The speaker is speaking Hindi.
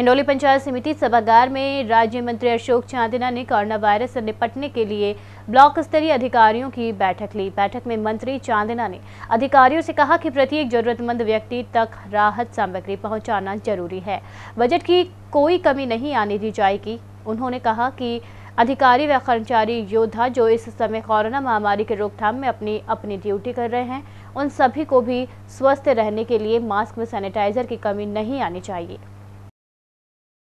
हिंडोली पंचायत समिति सभागार में राज्य मंत्री अशोक चांदना ने कोरोना वायरस से निपटने के लिए ब्लॉक स्तरीय अधिकारियों की बैठक ली बैठक में मंत्री चांदना ने अधिकारियों से कहा कि प्रत्येक जरूरतमंद व्यक्ति तक राहत सामग्री पहुंचाना जरूरी है बजट की कोई कमी नहीं आने दी जाएगी उन्होंने कहा कि अधिकारी व कर्मचारी योद्धा जो इस समय कोरोना महामारी के रोकथाम में अपनी अपनी ड्यूटी कर रहे हैं उन सभी को भी स्वस्थ रहने के लिए मास्क व सैनिटाइजर की कमी नहीं आनी चाहिए